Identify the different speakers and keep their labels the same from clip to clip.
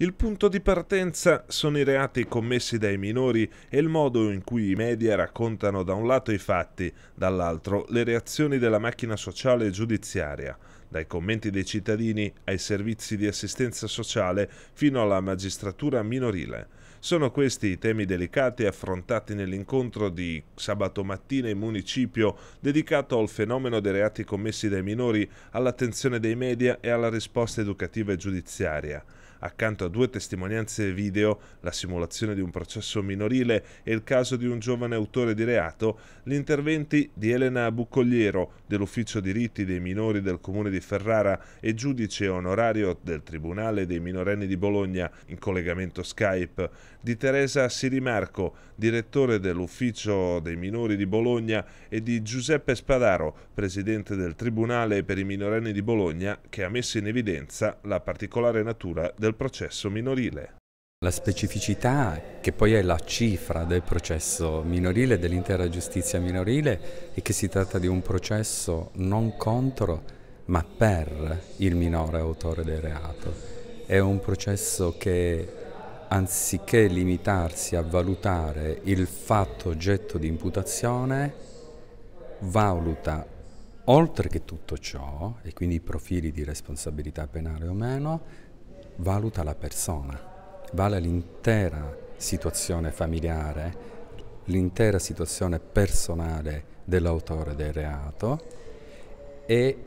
Speaker 1: Il punto di partenza sono i reati commessi dai minori e il modo in cui i media raccontano da un lato i fatti, dall'altro le reazioni della macchina sociale e giudiziaria dai commenti dei cittadini ai servizi di assistenza sociale fino alla magistratura minorile. Sono questi i temi delicati affrontati nell'incontro di sabato mattina in municipio dedicato al fenomeno dei reati commessi dai minori, all'attenzione dei media e alla risposta educativa e giudiziaria. Accanto a due testimonianze video, la simulazione di un processo minorile e il caso di un giovane autore di reato, gli interventi di Elena Buccogliero dell'Ufficio diritti dei minori del Comune di di Ferrara e giudice onorario del Tribunale dei minorenni di Bologna in collegamento Skype, di Teresa Sirimarco, direttore dell'Ufficio dei minori di Bologna e di Giuseppe Spadaro, presidente del Tribunale per i minorenni di Bologna, che ha messo in evidenza la particolare natura del processo minorile.
Speaker 2: La specificità, che poi è la cifra del processo minorile, dell'intera giustizia minorile, è che si tratta di un processo non contro ma per il minore autore del reato. È un processo che anziché limitarsi a valutare il fatto oggetto di imputazione, valuta oltre che tutto ciò, e quindi i profili di responsabilità penale o meno, valuta la persona, vale l'intera situazione familiare, l'intera situazione personale dell'autore del reato e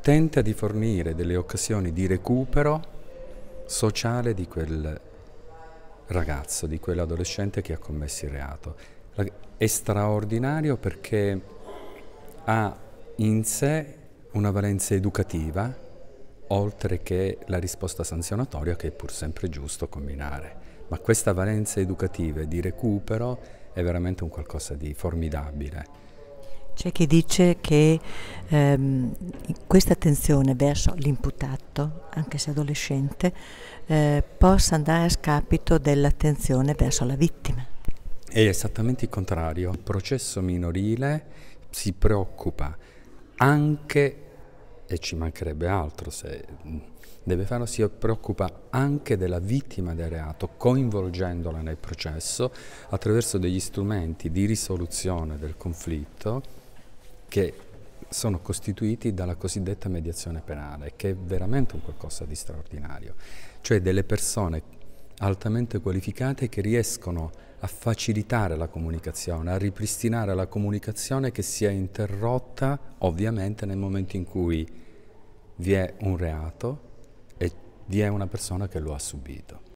Speaker 2: tenta di fornire delle occasioni di recupero sociale di quel ragazzo, di quell'adolescente che ha commesso il reato. È straordinario perché ha in sé una valenza educativa, oltre che la risposta sanzionatoria che è pur sempre giusto combinare. Ma questa valenza educativa e di recupero è veramente un qualcosa di formidabile. C'è chi dice che ehm, questa attenzione verso l'imputato, anche se adolescente, eh, possa andare a scapito dell'attenzione verso la vittima. È esattamente il contrario. Il processo minorile si preoccupa anche, e ci mancherebbe altro se mm, deve farlo, si preoccupa anche della vittima del reato, coinvolgendola nel processo attraverso degli strumenti di risoluzione del conflitto che sono costituiti dalla cosiddetta mediazione penale, che è veramente un qualcosa di straordinario, cioè delle persone altamente qualificate che riescono a facilitare la comunicazione, a ripristinare la comunicazione che si è interrotta ovviamente nel momento in cui vi è un reato e vi è una persona che lo ha subito.